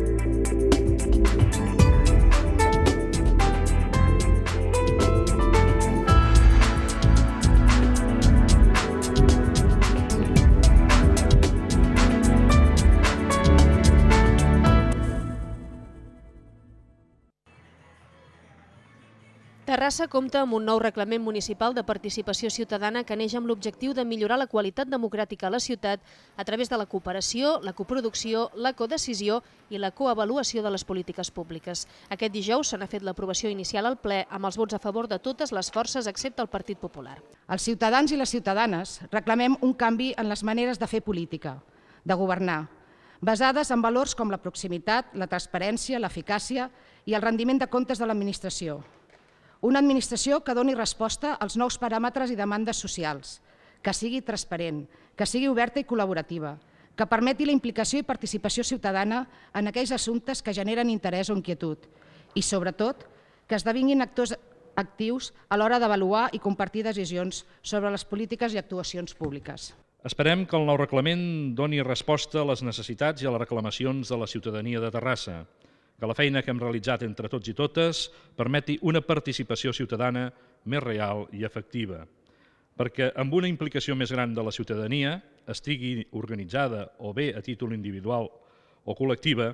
thank you Terrassa compta amb un nou reglament municipal de participació ciutadana que neix amb l'objectiu de millorar la qualitat democràtica a la ciutat a través de la cooperació, la coproducció, la codecisió i la coavaluació de les polítiques públiques. Aquest dijous s'ha fet l'aprovació inicial al ple amb els vots a favor de totes les forces excepte el Partit Popular. Els ciutadans i les ciutadanes reclamem un canvi en les maneres de fer política, de governar, basades en valors com la proximitat, la transparència, l'eficàcia i el rendiment de comptes de l'administració. Una administració que doni resposta als nous paràmetres i demandes socials, que sigui transparent, que sigui oberta i col·laborativa, que permeti la implicació i participació ciutadana en aquells assumptes que generen interès o inquietud i, sobretot, que esdevinguin actors actius a l'hora d'avaluar i compartir decisions sobre les polítiques i actuacions públiques. Esperem que el nou reglament doni resposta a les necessitats i a les reclamacions de la ciutadania de Terrassa que la feina que hem realitzat entre tots i totes permeti una participació ciutadana més real i efectiva, perquè amb una implicació més gran de la ciutadania, estigui organitzada o bé a títol individual o col·lectiva,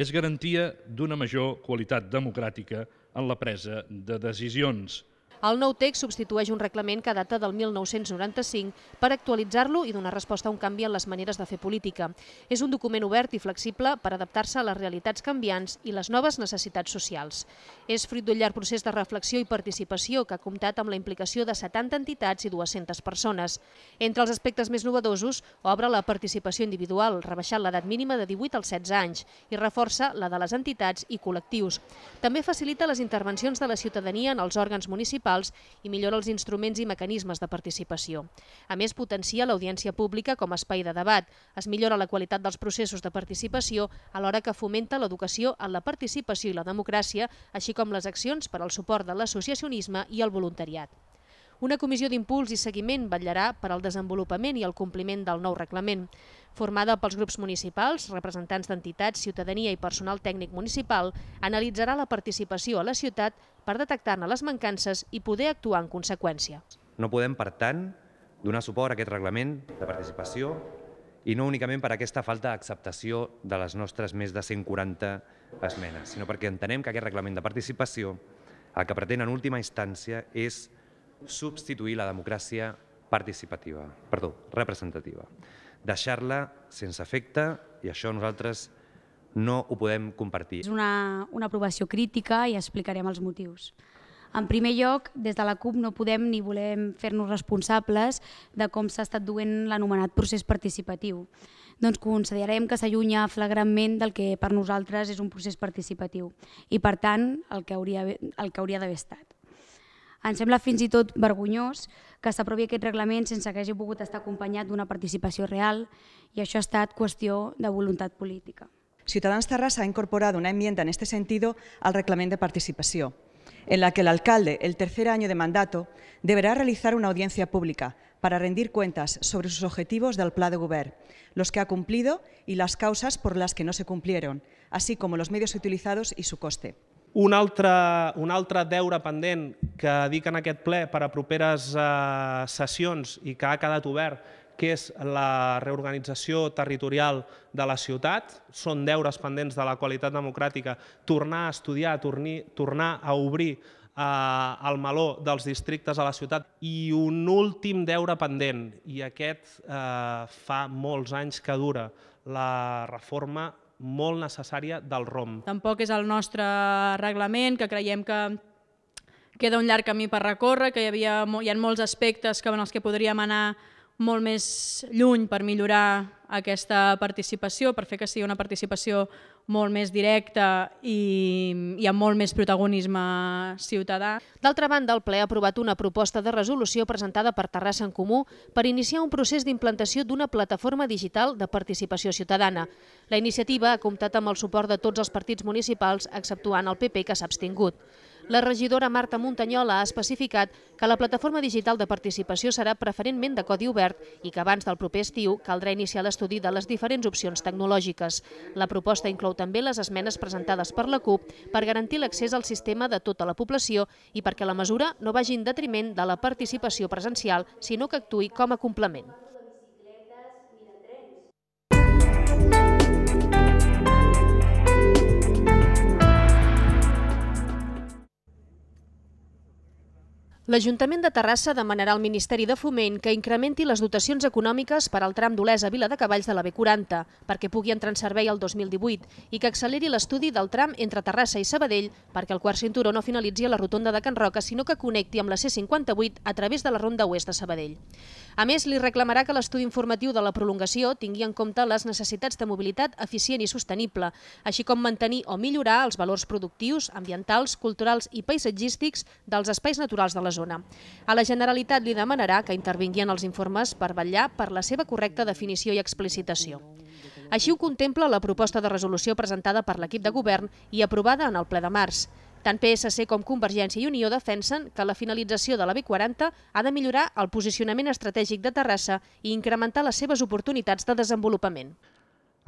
és garantia d'una major qualitat democràtica en la presa de decisions el nou text substitueix un reglament que data del 1995 per actualitzar-lo i donar resposta a un canvi en les maneres de fer política. És un document obert i flexible per adaptar-se a les realitats canviants i les noves necessitats socials. És fruit d'un llarg procés de reflexió i participació que ha comptat amb la implicació de 70 entitats i 200 persones. Entre els aspectes més novedosos, obre la participació individual, rebaixant l'edat mínima de 18 als 16 anys i reforça la de les entitats i col·lectius. També facilita les intervencions de la ciutadania en els òrgans municipals municipals i millora els instruments i mecanismes de participació. A més, potencia l'audiència pública com a espai de debat, es millora la qualitat dels processos de participació alhora que fomenta l'educació en la participació i la democràcia, així com les accions per al suport de l'associacionisme i el voluntariat. Una comissió d'impuls i seguiment vetllarà per al desenvolupament i el compliment del nou reglament. Formada pels grups municipals, representants d'entitats, ciutadania i personal tècnic municipal, analitzarà la participació a la ciutat per detectar-ne les mancances i poder actuar en conseqüència. No podem, per tant, donar suport a aquest reglament de participació i no únicament per aquesta falta d'acceptació de les nostres més de 140 esmenes, sinó perquè entenem que aquest reglament de participació el que pretén en última instància és substituir la democràcia participativa, perdó, representativa, deixar-la sense efecte i això nosaltres no ho podem compartir. És una, una aprovació crítica i explicarem els motius. En primer lloc, des de la CUP no podem ni volem fer-nos responsables de com s'ha estat duent l'anomenat procés participatiu. Doncs considerem que s'allunya flagrantment del que per nosaltres és un procés participatiu i, per tant, el que hauria, el que hauria d'haver estat. Ens sembla fins i tot vergonyós que s'aprovi aquest reglament sense que hagi pogut estar acompanyat d'una participació real i això ha estat qüestió de voluntat política. Ciutadans Terrassa ha incorporado una enmienda en este sentido al reglament de participació, en la que l'alcalde, el tercer any de mandat, deberà realitzar una audiència pública per rendir comptes sobre els objectius del Pla de Govern, los que ha complit i les causes per les que no se complieron, així com els mitjans utilitzats i su coste. Un altre, un altre deure pendent que dic en aquest ple per a properes eh, sessions i que ha quedat obert que és la reorganització territorial de la ciutat. Són deures pendents de la qualitat democràtica tornar a estudiar, tornar a obrir eh, el meló dels districtes a la ciutat. I un últim deure pendent, i aquest eh, fa molts anys que dura, la reforma molt necessària del ROM. Tampoc és el nostre reglament, que creiem que queda un llarg camí per recórrer, que hi, havia, hi ha molts aspectes que, en els que podríem anar molt més lluny per millorar aquesta participació, per fer que sigui una participació molt més directa i, i amb molt més protagonisme ciutadà. D'altra banda, el ple ha aprovat una proposta de resolució presentada per Terrassa en Comú per iniciar un procés d'implantació d'una plataforma digital de participació ciutadana. La iniciativa ha comptat amb el suport de tots els partits municipals, exceptuant el PP que s'ha abstingut. La regidora Marta Muntanyola ha especificat que la plataforma digital de participació serà preferentment de codi obert i que abans del proper estiu caldrà iniciar l'estudi de les diferents opcions tecnològiques. La proposta inclou també les esmenes presentades per la CUP per garantir l'accés al sistema de tota la població i perquè la mesura no vagi en detriment de la participació presencial, sinó que actui com a complement. L'Ajuntament de Terrassa demanarà al Ministeri de Foment que incrementi les dotacions econòmiques per al tram d'Olesa-Vila de Cavalls de la B40 perquè pugui entrar en servei el 2018 i que acceleri l'estudi del tram entre Terrassa i Sabadell perquè el quart cinturó no finalitzi a la rotonda de Can Roca sinó que connecti amb la C58 a través de la ronda oest de Sabadell. A més, li reclamarà que l'estudi informatiu de la prolongació tingui en compte les necessitats de mobilitat eficient i sostenible, així com mantenir o millorar els valors productius, ambientals, culturals i paisatgístics dels espais naturals de la zona. A la Generalitat li demanarà que intervingui en els informes per vetllar per la seva correcta definició i explicitació. Així ho contempla la proposta de resolució presentada per l'equip de govern i aprovada en el ple de març. Tant PSC com Convergència i Unió defensen que la finalització de la B40 ha de millorar el posicionament estratègic de Terrassa i incrementar les seves oportunitats de desenvolupament.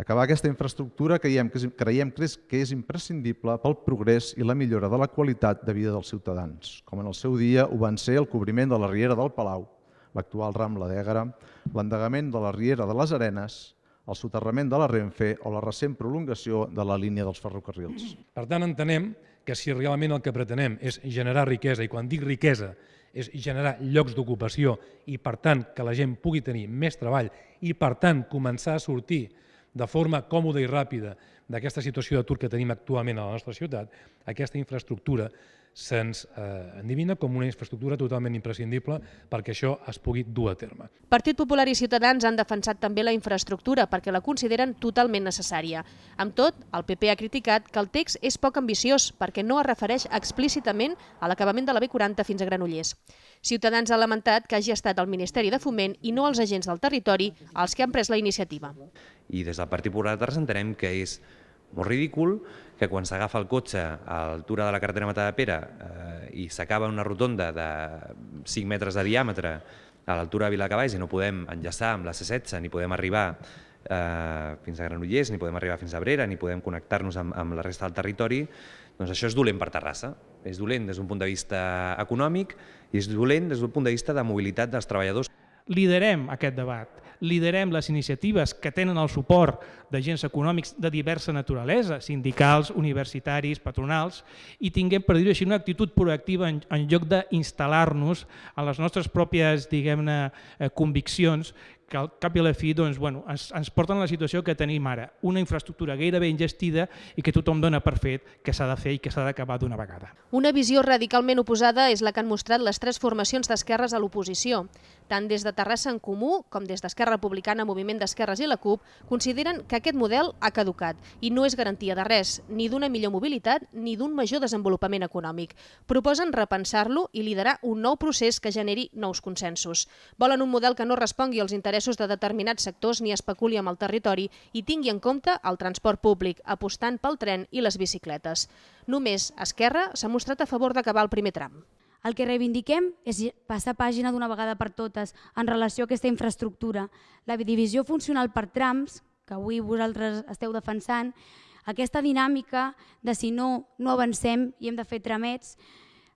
Acabar aquesta infraestructura creiem que és, creiem que és imprescindible pel progrés i la millora de la qualitat de vida dels ciutadans, com en el seu dia ho van ser el cobriment de la Riera del Palau, l'actual Rambla d'Ègara, l'endegament de la Riera de les Arenes, el soterrament de la Renfe o la recent prolongació de la línia dels ferrocarrils. Per tant, entenem que que si realment el que pretenem és generar riquesa, i quan dic riquesa és generar llocs d'ocupació i per tant que la gent pugui tenir més treball i per tant començar a sortir de forma còmoda i ràpida d'aquesta situació d'atur que tenim actualment a la nostra ciutat, aquesta infraestructura se'ns eh, endivina com una infraestructura totalment imprescindible perquè això es pugui dur a terme. Partit Popular i Ciutadans han defensat també la infraestructura perquè la consideren totalment necessària. Amb tot, el PP ha criticat que el text és poc ambiciós perquè no es refereix explícitament a l'acabament de la B40 fins a Granollers. Ciutadans ha lamentat que hagi estat el Ministeri de Foment i no els agents del territori els que han pres la iniciativa. I des del Partit Popular entenem que és molt ridícul que quan s'agafa el cotxe a l'altura de la carretera Mata de Pere eh, i s'acaba una rotonda de 5 metres de diàmetre a l'altura de Vilacavalls i no podem enllaçar amb la C-16 ni podem arribar eh, fins a Granollers, ni podem arribar fins a Brera, ni podem connectar-nos amb, amb la resta del territori, doncs això és dolent per Terrassa. És dolent des d'un punt de vista econòmic i és dolent des d'un punt de vista de mobilitat dels treballadors. Liderem aquest debat, liderem les iniciatives que tenen el suport d'agents econòmics de diversa naturalesa, sindicals, universitaris, patronals, i tinguem, per dir-ho així, una actitud proactiva en, en lloc d'instal·lar-nos a les nostres pròpies, diguem-ne, eh, conviccions que al cap i a la fi doncs, bueno, ens, ens porten a la situació que tenim ara, una infraestructura gairebé ingestida i que tothom dona per fet que s'ha de fer i que s'ha d'acabar d'una vegada. Una visió radicalment oposada és la que han mostrat les tres formacions d'esquerres a l'oposició. Tant des de Terrassa en Comú com des d'Esquerra Republicana, Moviment d'Esquerres i la CUP consideren que aquest model ha caducat i no és garantia de res, ni d'una millor mobilitat ni d'un major desenvolupament econòmic. Proposen repensar-lo i liderar un nou procés que generi nous consensos. Volen un model que no respongui als interessos interessos de determinats sectors ni especuli amb el territori i tingui en compte el transport públic, apostant pel tren i les bicicletes. Només Esquerra s'ha mostrat a favor d'acabar el primer tram. El que reivindiquem és passar pàgina d'una vegada per totes en relació a aquesta infraestructura. La divisió funcional per trams, que avui vosaltres esteu defensant, aquesta dinàmica de si no, no avancem i hem de fer tramets,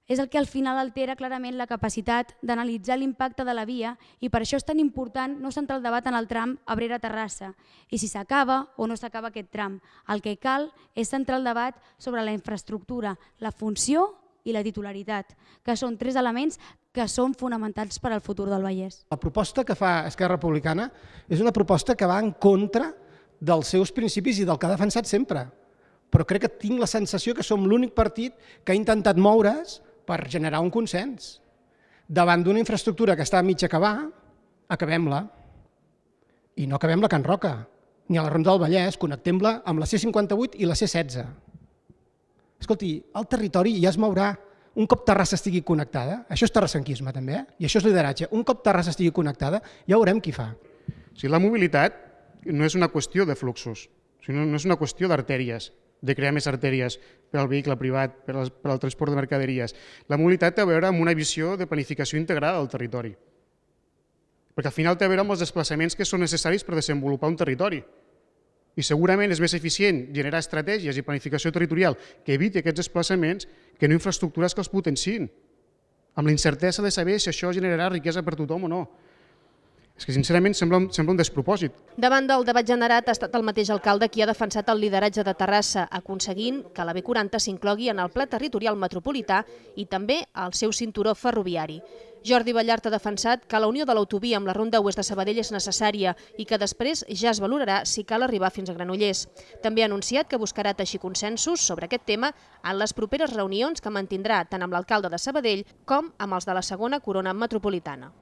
és el que al final altera clarament la capacitat d'analitzar l'impacte de la via i per això és tan important no centrar el debat en el tram Abrera-Terrassa i si s'acaba o no s'acaba aquest tram. El que cal és centrar el debat sobre la infraestructura, la funció i la titularitat, que són tres elements que són fonamentals per al futur del Vallès. La proposta que fa Esquerra Republicana és una proposta que va en contra dels seus principis i del que ha defensat sempre. Però crec que tinc la sensació que som l'únic partit que ha intentat moure's per generar un consens. Davant d'una infraestructura que està a mig acabar, acabem-la. I no acabem la Can Roca, ni a la Ronda del Vallès, connectem-la amb la C58 i la C16. Escolti, el territori ja es mourà un cop Terrassa estigui connectada, això és terrassenquisme també, eh? i això és lideratge, un cop Terrassa estigui connectada, ja veurem qui fa. Si la mobilitat no és una qüestió de fluxos, o no és una qüestió d'artèries, de crear més artèries per al vehicle privat, per al, per al transport de mercaderies. La mobilitat té a veure amb una visió de planificació integrada del territori. Perquè al final té a veure amb els desplaçaments que són necessaris per desenvolupar un territori. I segurament és més eficient generar estratègies i planificació territorial que eviti aquests desplaçaments que no infraestructures que els potenciïn, amb la incertesa de saber si això generarà riquesa per tothom o no. És que, sincerament, sembla, sembla un despropòsit. Davant del debat generat ha estat el mateix alcalde qui ha defensat el lideratge de Terrassa, aconseguint que la B40 s'inclogui en el pla territorial metropolità i també al seu cinturó ferroviari. Jordi Ballart ha defensat que la unió de l'autovia amb la Ronda Oest de Sabadell és necessària i que després ja es valorarà si cal arribar fins a Granollers. També ha anunciat que buscarà teixir consensos sobre aquest tema en les properes reunions que mantindrà tant amb l'alcalde de Sabadell com amb els de la segona corona metropolitana.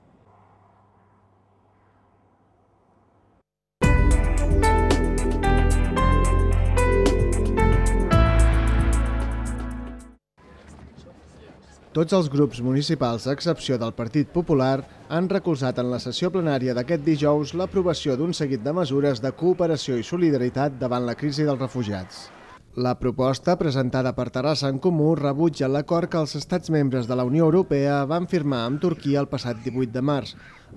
Tots els grups municipals, a excepció del Partit Popular, han recolzat en la sessió plenària d'aquest dijous l'aprovació d'un seguit de mesures de cooperació i solidaritat davant la crisi dels refugiats. La proposta presentada per Terrassa en Comú rebutja l'acord que els estats membres de la Unió Europea van firmar amb Turquia el passat 18 de març,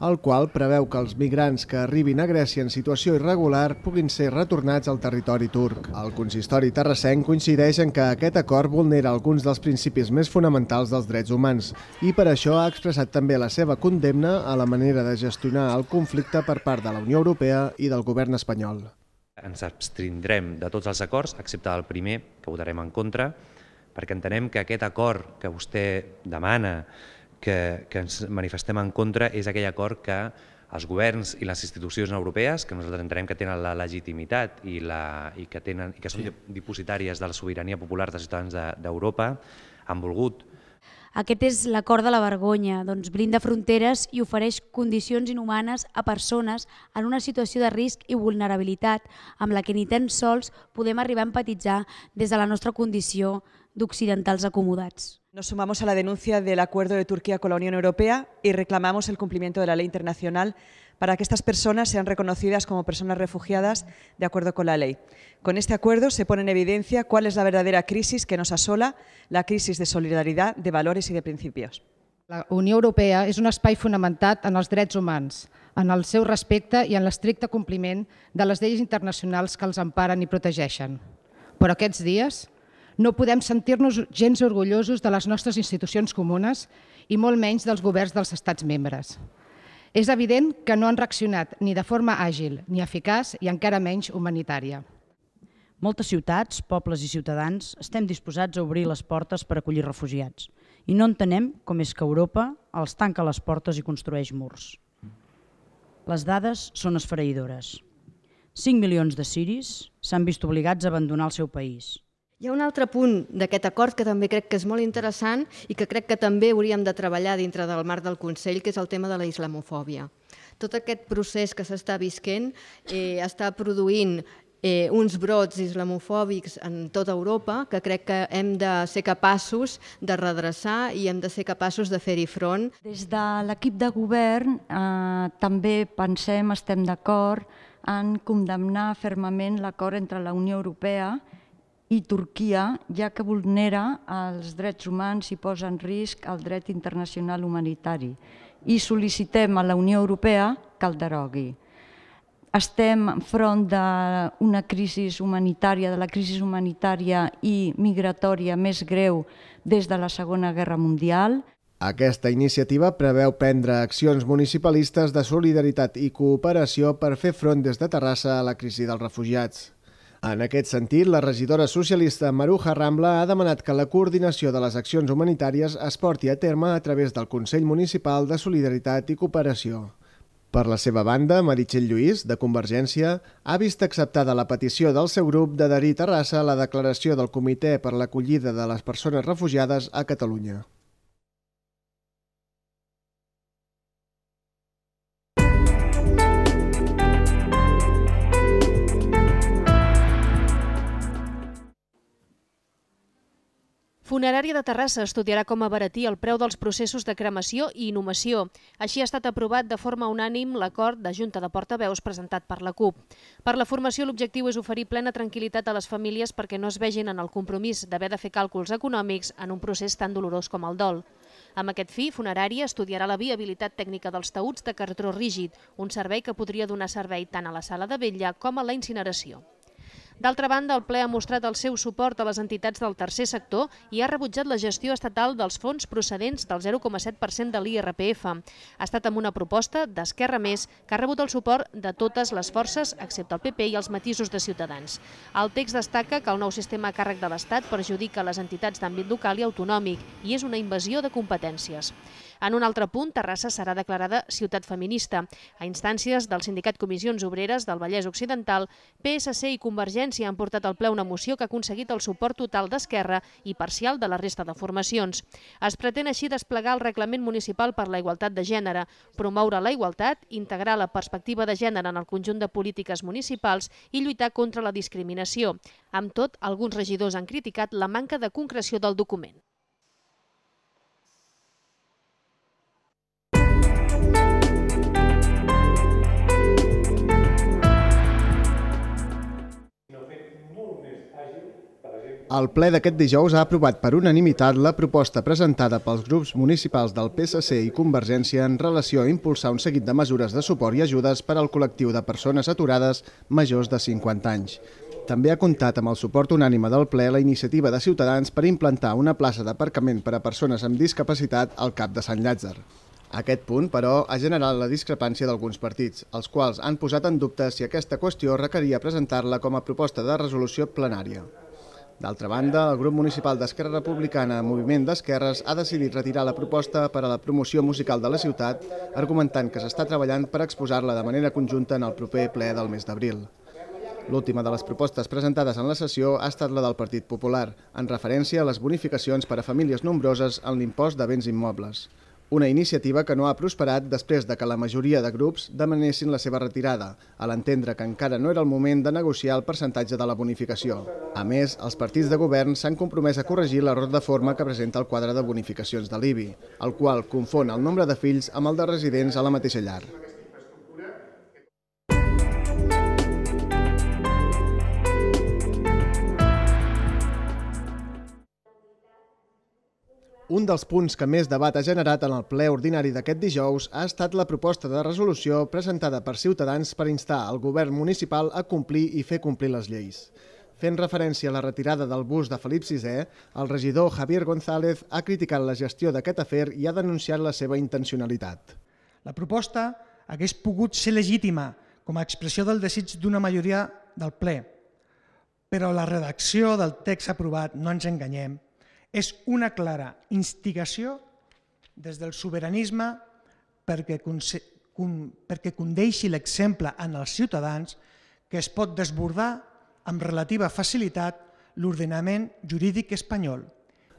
el qual preveu que els migrants que arribin a Grècia en situació irregular puguin ser retornats al territori turc. El consistori terrassenc coincideix en que aquest acord vulnera alguns dels principis més fonamentals dels drets humans i per això ha expressat també la seva condemna a la manera de gestionar el conflicte per part de la Unió Europea i del govern espanyol. Ens abstindrem de tots els acords, excepte del primer, que votarem en contra, perquè entenem que aquest acord que vostè demana que, que ens manifestem en contra és aquell acord que els governs i les institucions europees, que nosaltres entenem que tenen la legitimitat i, la, i, que, tenen, i que són sí. dipositàries de la sobirania popular dels ciutadans d'Europa, de, han volgut aquest és l'acord de la vergonya, doncs blinda fronteres i ofereix condicions inhumanes a persones en una situació de risc i vulnerabilitat amb la que ni tan sols podem arribar a empatitzar des de la nostra condició d'occidentals acomodats. Nos sumamos a la denuncia del acuerdo de Turquía con la Unión Europea y reclamamos el cumplimiento de la ley internacional para que estas personas sean reconocidas como personas refugiadas de acuerdo con la ley. Con este acuerdo se pone en evidencia cuál es la verdadera crisis que nos asola, la crisis de solidaridad, de valores y de principios. La Unió Europea és un espai fonamentat en els drets humans, en el seu respecte i en l'estricte compliment de les lleis internacionals que els emparen i protegeixen. Però aquests dies no podem sentir-nos gens orgullosos de les nostres institucions comunes i molt menys dels governs dels estats membres. És evident que no han reaccionat ni de forma àgil, ni eficaç i encara menys humanitària. Moltes ciutats, pobles i ciutadans estem disposats a obrir les portes per acollir refugiats i no entenem com és que Europa els tanca les portes i construeix murs. Les dades són esfereïdores. 5 milions de siris s'han vist obligats a abandonar el seu país – hi ha un altre punt d'aquest acord que també crec que és molt interessant i que crec que també hauríem de treballar dintre del marc del Consell, que és el tema de la islamofòbia. Tot aquest procés que s'està visquent eh, està produint eh, uns brots islamofòbics en tota Europa que crec que hem de ser capaços de redreçar i hem de ser capaços de fer-hi front. Des de l'equip de govern eh, també pensem, estem d'acord en condemnar fermament l'acord entre la Unió Europea i i Turquia, ja que vulnera els drets humans i posa en risc el dret internacional humanitari i sol·licitem a la Unió Europea que el derogui. Estem front d'una crisi humanitària, de la crisi humanitària i migratòria més greu des de la Segona Guerra Mundial. Aquesta iniciativa preveu prendre accions municipalistes de solidaritat i cooperació per fer front des de Terrassa a la crisi dels refugiats. En aquest sentit, la regidora socialista Maruja Rambla ha demanat que la coordinació de les accions humanitàries es porti a terme a través del Consell Municipal de Solidaritat i Cooperació. Per la seva banda, Meritxell Lluís, de Convergència, ha vist acceptada la petició del seu grup d'adherir Terrassa a la declaració del Comitè per l'acollida de les persones refugiades a Catalunya. Funerària de Terrassa estudiarà com abaratir el preu dels processos de cremació i inhumació. Així ha estat aprovat de forma unànim l'acord de Junta de Portaveus presentat per la CUP. Per la formació, l'objectiu és oferir plena tranquil·litat a les famílies perquè no es vegin en el compromís d'haver de fer càlculs econòmics en un procés tan dolorós com el dol. Amb aquest fi, Funerària estudiarà la viabilitat tècnica dels taüts de cartró rígid, un servei que podria donar servei tant a la sala de vetlla com a la incineració. D'altra banda, el ple ha mostrat el seu suport a les entitats del tercer sector i ha rebutjat la gestió estatal dels fons procedents del 0,7% de l'IRPF. Ha estat amb una proposta d'Esquerra Més que ha rebut el suport de totes les forces, excepte el PP i els matisos de Ciutadans. El text destaca que el nou sistema a càrrec de l'Estat perjudica les entitats d'àmbit local i autonòmic i és una invasió de competències. En un altre punt, Terrassa serà declarada ciutat feminista. A instàncies del Sindicat Comissions Obreres del Vallès Occidental, PSC i Convergència han portat al ple una moció que ha aconseguit el suport total d'Esquerra i parcial de la resta de formacions. Es pretén així desplegar el Reglament Municipal per la Igualtat de Gènere, promoure la igualtat, integrar la perspectiva de gènere en el conjunt de polítiques municipals i lluitar contra la discriminació. Amb tot, alguns regidors han criticat la manca de concreció del document. El ple d'aquest dijous ha aprovat per unanimitat la proposta presentada pels grups municipals del PSC i Convergència en relació a impulsar un seguit de mesures de suport i ajudes per al col·lectiu de persones aturades majors de 50 anys. També ha comptat amb el suport unànime del ple la iniciativa de Ciutadans per implantar una plaça d'aparcament per a persones amb discapacitat al cap de Sant Llàtzer. Aquest punt, però, ha generat la discrepància d'alguns partits, els quals han posat en dubte si aquesta qüestió requeria presentar-la com a proposta de resolució plenària. D'altra banda, el grup municipal d'Esquerra Republicana Moviment d'Esquerres ha decidit retirar la proposta per a la promoció musical de la ciutat, argumentant que s'està treballant per exposar-la de manera conjunta en el proper ple del mes d'abril. L'última de les propostes presentades en la sessió ha estat la del Partit Popular, en referència a les bonificacions per a famílies nombroses en l'impost de béns immobles. Una iniciativa que no ha prosperat després de que la majoria de grups demanessin la seva retirada, a l'entendre que encara no era el moment de negociar el percentatge de la bonificació. A més, els partits de govern s'han compromès a corregir l'error de forma que presenta el quadre de bonificacions de l'IBI, el qual confon el nombre de fills amb el de residents a la mateixa llar. Un dels punts que més debat ha generat en el ple ordinari d'aquest dijous ha estat la proposta de resolució presentada per Ciutadans per instar el govern municipal a complir i fer complir les lleis. Fent referència a la retirada del bus de Felip VI, el regidor Javier González ha criticat la gestió d'aquest afer i ha denunciat la seva intencionalitat. La proposta hagués pogut ser legítima com a expressió del desig d'una majoria del ple, però la redacció del text aprovat, no ens enganyem, és una clara instigació des del sobiranisme perquè, perquè condeixi l'exemple en els ciutadans que es pot desbordar amb relativa facilitat l'ordenament jurídic espanyol.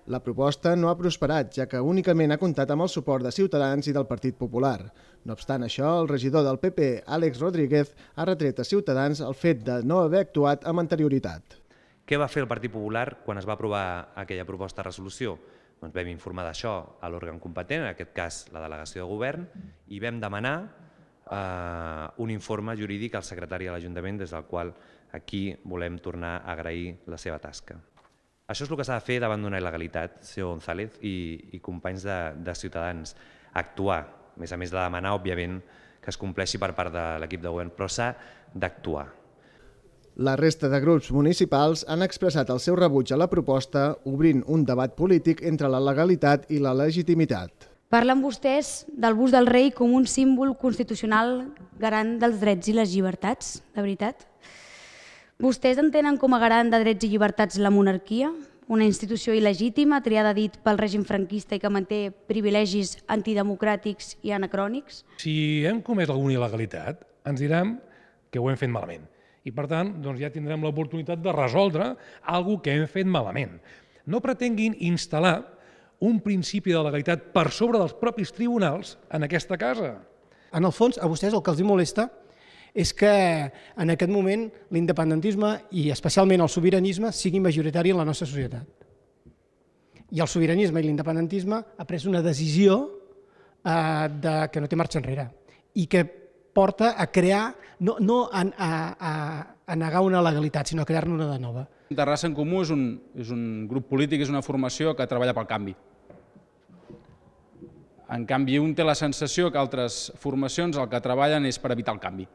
La proposta no ha prosperat, ja que únicament ha comptat amb el suport de Ciutadans i del Partit Popular. No obstant això, el regidor del PP, Àlex Rodríguez, ha retret a Ciutadans el fet de no haver actuat amb anterioritat. Què va fer el Partit Popular quan es va aprovar aquella proposta de resolució? Doncs vam informar d'això a l'òrgan competent, en aquest cas la delegació de govern, i vam demanar eh, un informe jurídic al secretari de l'Ajuntament des del qual aquí volem tornar a agrair la seva tasca. Això és el que s'ha de fer davant d'una il·legalitat, senyor González i, i companys de, de Ciutadans. Actuar, a més a més de demanar, òbviament, que es compleixi per part de l'equip de govern, però s'ha d'actuar. La resta de grups municipals han expressat el seu rebuig a la proposta, obrint un debat polític entre la legalitat i la legitimitat. Parlen vostès del bus del rei com un símbol constitucional garant dels drets i les llibertats, de veritat? Vostès entenen com a garant de drets i llibertats la monarquia, una institució il·legítima triada dit pel règim franquista i que manté privilegis antidemocràtics i anacrònics? Si hem comès alguna il·legalitat, ens diran que ho hem fet malament i per tant, doncs ja tindrem l'oportunitat de resoldre algo que hem fet malament. No pretenguin instal·lar un principi de legalitat per sobre dels propis tribunals en aquesta casa. En el fons, a vostès el que els molesta és que en aquest moment l'independentisme i especialment el sobiranisme sigui majoritari en la nostra societat. I el sobiranisme i l'independentisme ha pres una decisió eh, de, que no té marxa enrere i que porta a crear, no, no a, a, a, a negar una legalitat, sinó a crear-ne una de nova. Terrassa en Comú és un, és un grup polític, és una formació que treballa pel canvi. En canvi, un té la sensació que altres formacions el que treballen és per evitar el canvi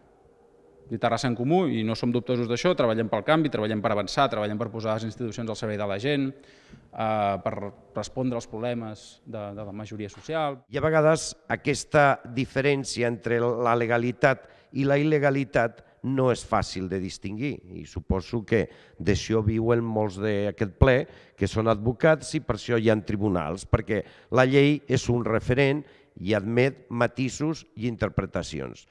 de Terrassa en comú i no som dubtosos d'això, treballem pel canvi, treballem per avançar, treballem per posar les institucions al servei de la gent, eh, per respondre als problemes de, de la majoria social. I a vegades aquesta diferència entre la legalitat i la il·legalitat no és fàcil de distingir i suposo que d'això viuen molts d'aquest ple que són advocats i per això hi ha tribunals, perquè la llei és un referent i admet matisos i interpretacions.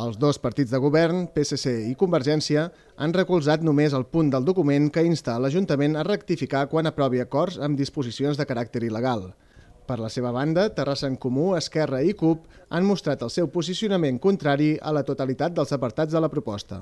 Els dos partits de govern, PSC i Convergència, han recolzat només el punt del document que insta l'Ajuntament a rectificar quan aprovi acords amb disposicions de caràcter il·legal. Per la seva banda, Terrassa en Comú, Esquerra i CUP han mostrat el seu posicionament contrari a la totalitat dels apartats de la proposta.